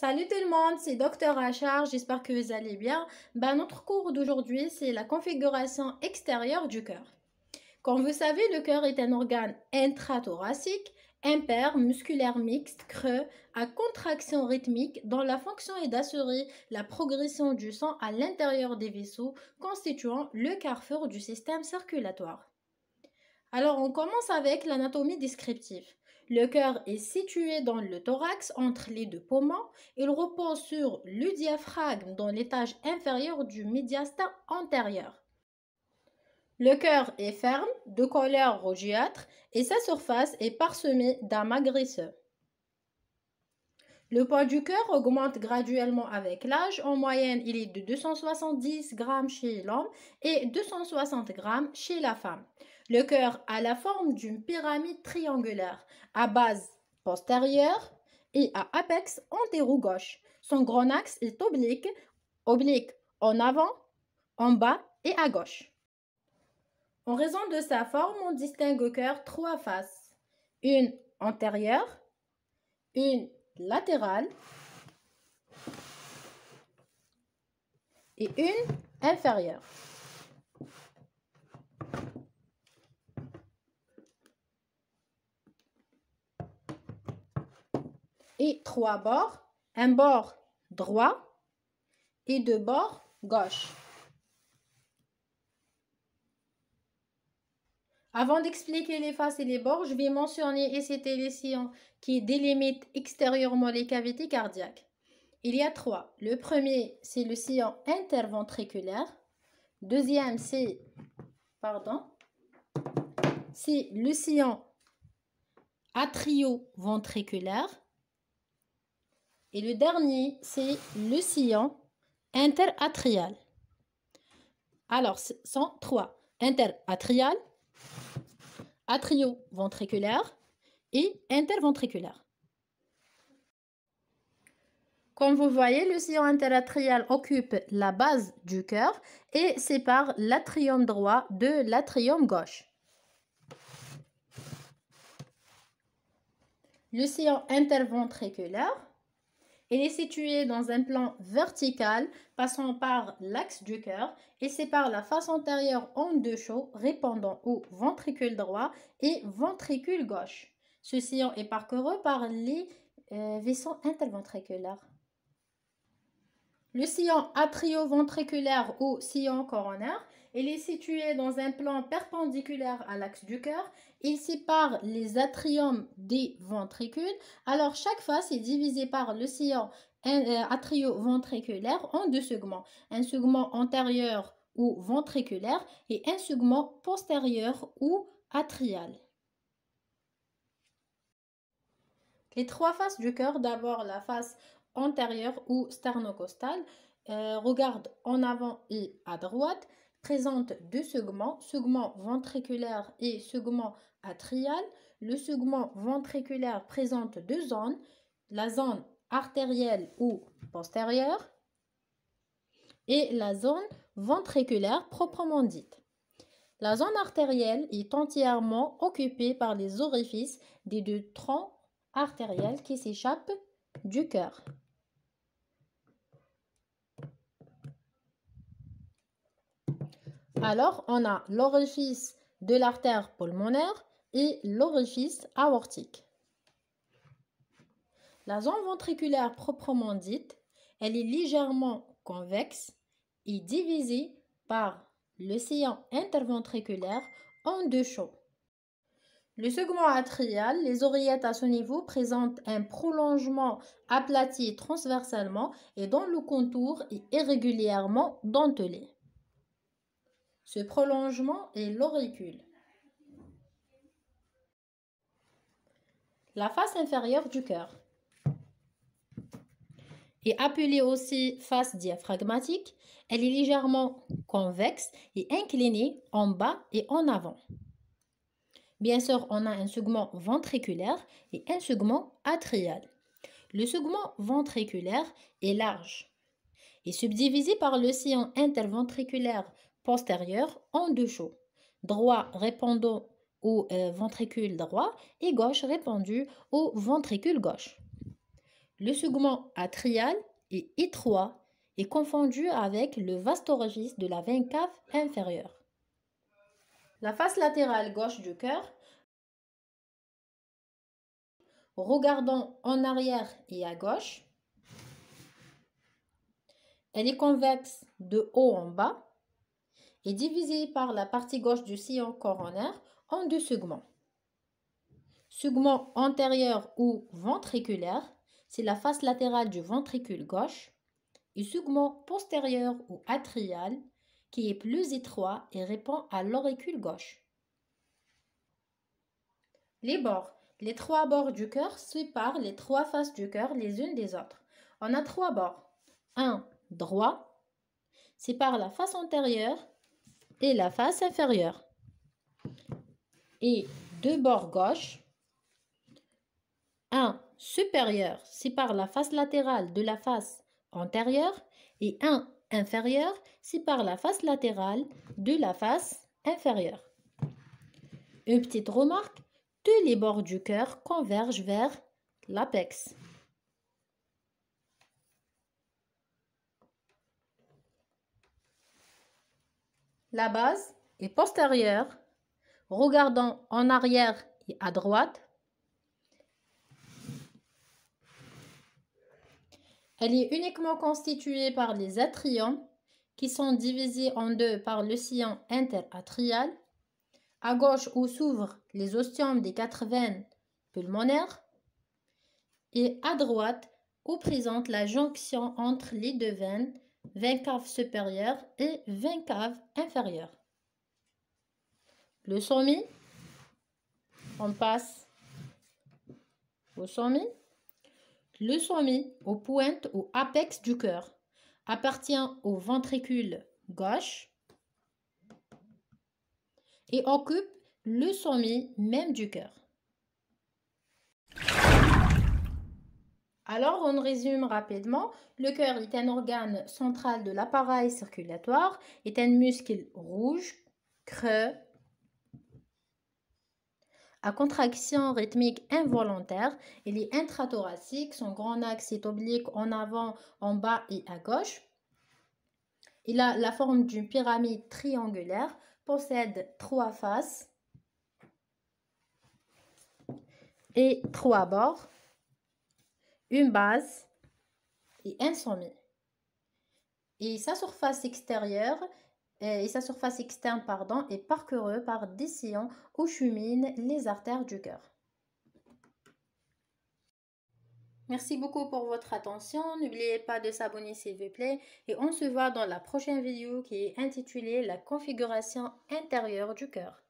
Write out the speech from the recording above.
Salut tout le monde, c'est Docteur Hachar, j'espère que vous allez bien. Ben, notre cours d'aujourd'hui, c'est la configuration extérieure du cœur. Comme vous savez, le cœur est un organe intrathoracique, impair, musculaire mixte, creux, à contraction rythmique, dont la fonction est d'assurer la progression du sang à l'intérieur des vaisseaux, constituant le carrefour du système circulatoire. Alors, on commence avec l'anatomie descriptive. Le cœur est situé dans le thorax entre les deux poumons. Il repose sur le diaphragme dans l'étage inférieur du médiastin antérieur. Le cœur est ferme, de couleur rougeâtre, et sa surface est parsemée d'amas le poids du cœur augmente graduellement avec l'âge. En moyenne, il est de 270 grammes chez l'homme et 260 grammes chez la femme. Le cœur a la forme d'une pyramide triangulaire à base postérieure et à apex antéro-gauche. Son grand axe est oblique, oblique en avant, en bas et à gauche. En raison de sa forme, on distingue au cœur trois faces. Une antérieure, une latérale et une inférieure. Et trois bords, un bord droit et deux bords gauche. Avant d'expliquer les faces et les bords, je vais mentionner et c'était les sillons qui délimitent extérieurement les cavités cardiaques. Il y a trois. Le premier, c'est le sillon interventriculaire. Deuxième, c'est pardon, c'est le sillon atrioventriculaire. Et le dernier, c'est le sillon interatrial. Alors, ce sont trois. Interatrial, atrioventriculaire et interventriculaire. Comme vous voyez, le sillon interatrial occupe la base du cœur et sépare l'atrium droit de l'atrium gauche. Le sillon interventriculaire elle est située dans un plan vertical passant par l'axe du cœur et sépare la face antérieure en deux chauds répondant au ventricule droit et ventricule gauche. Ce sillon est parcouru par les euh, vaisseaux interventriculaires. Le sillon atrioventriculaire ou sillon coronaire il est situé dans un plan perpendiculaire à l'axe du cœur. Il sépare les atriums des ventricules. Alors chaque face est divisée par le sillon euh, atrio-ventriculaire en deux segments. Un segment antérieur ou ventriculaire et un segment postérieur ou atrial. Les trois faces du cœur, d'abord la face antérieure ou sternocostale, euh, regardent regarde en avant et à droite présente deux segments, segment ventriculaire et segment atrial. Le segment ventriculaire présente deux zones, la zone artérielle ou postérieure et la zone ventriculaire proprement dite. La zone artérielle est entièrement occupée par les orifices des deux troncs artériels qui s'échappent du cœur. Alors, on a l'orifice de l'artère pulmonaire et l'orifice aortique. La zone ventriculaire proprement dite, elle est légèrement convexe et divisée par le sillon interventriculaire en deux champs. Le segment atrial, les oreillettes à ce niveau présentent un prolongement aplati transversalement et dont le contour est irrégulièrement dentelé. Ce prolongement est l'auricule. La face inférieure du cœur est appelée aussi face diaphragmatique, elle est légèrement convexe et inclinée en bas et en avant. Bien sûr, on a un segment ventriculaire et un segment atrial. Le segment ventriculaire est large et subdivisé par le sillon interventriculaire postérieure en deux chauds, droit répondant au euh, ventricule droit et gauche répandu au ventricule gauche. Le segment atrial est étroit et confondu avec le vastorégis de la veine cave inférieure. La face latérale gauche du cœur, regardant en arrière et à gauche, elle est convexe de haut en bas est divisé par la partie gauche du sillon coronaire en deux segments. Segment antérieur ou ventriculaire, c'est la face latérale du ventricule gauche, et segment postérieur ou atrial, qui est plus étroit et répond à l'auricule gauche. Les bords. Les trois bords du cœur séparent les trois faces du cœur les unes des autres. On a trois bords. Un droit sépare la face antérieure et la face inférieure. Et deux bords gauche un supérieur par la face latérale de la face antérieure et un inférieur par la face latérale de la face inférieure. Une petite remarque, tous les bords du cœur convergent vers l'apex. La base est postérieure, regardant en arrière et à droite. Elle est uniquement constituée par les atriums qui sont divisés en deux par le sillon interatrial. À gauche où s'ouvrent les ostiums des quatre veines pulmonaires et à droite où présente la jonction entre les deux veines 20 caves supérieures et 20 caves inférieures. Le sommet, on passe au sommet. Le sommet, aux pointe ou apex du cœur, appartient au ventricule gauche et occupe le sommet même du cœur. Alors, on résume rapidement. Le cœur est un organe central de l'appareil circulatoire, est un muscle rouge, creux, à contraction rythmique involontaire. Il est intrathoracique, son grand axe est oblique en avant, en bas et à gauche. Il a la forme d'une pyramide triangulaire, possède trois faces et trois bords une base et un sommet. Et sa surface extérieure et sa surface externe pardon, est parcourue par des sillons où cheminent les artères du cœur. Merci beaucoup pour votre attention. N'oubliez pas de s'abonner s'il vous plaît et on se voit dans la prochaine vidéo qui est intitulée La configuration intérieure du cœur.